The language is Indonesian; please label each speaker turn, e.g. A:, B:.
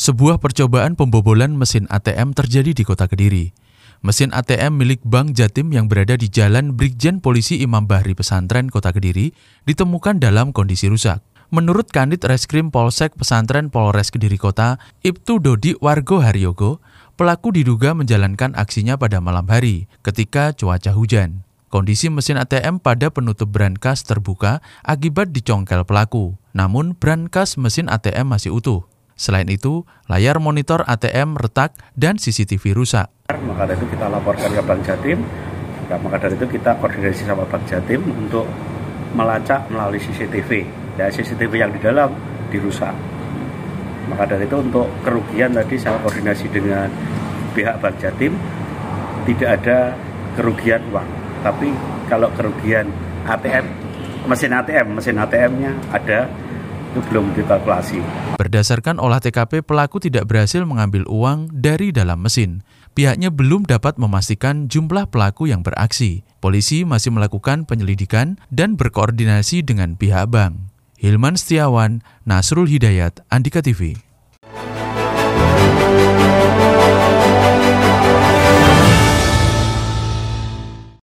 A: Sebuah percobaan pembobolan mesin ATM terjadi di Kota Kediri. Mesin ATM milik Bank Jatim yang berada di Jalan Brigjen Polisi Imam Bahri Pesantren Kota Kediri ditemukan dalam kondisi rusak. Menurut Kanit Reskrim Polsek Pesantren Polres Kediri Kota, Ibtu Dodi Wargo Haryogo, pelaku diduga menjalankan aksinya pada malam hari ketika cuaca hujan. Kondisi mesin ATM pada penutup brankas terbuka akibat dicongkel pelaku, namun brankas mesin ATM masih utuh. Selain itu, layar monitor ATM retak dan CCTV rusak.
B: Maka dari itu kita laporkan ke Bank Jatim, ya, maka dari itu kita koordinasi sama Bank Jatim untuk melacak melalui CCTV. Ya, CCTV yang di dalam dirusak. Maka dari itu untuk kerugian tadi saya koordinasi dengan pihak Bank Jatim, tidak ada kerugian uang. Tapi kalau kerugian ATM, mesin ATM, mesin ATM-nya ada itu belum dikalkulasi.
A: Berdasarkan olah TKP, pelaku tidak berhasil mengambil uang dari dalam mesin. Pihaknya belum dapat memastikan jumlah pelaku yang beraksi. Polisi masih melakukan penyelidikan dan berkoordinasi dengan pihak bank. Hilman Setiawan, Nasrul Hidayat, Andika TV.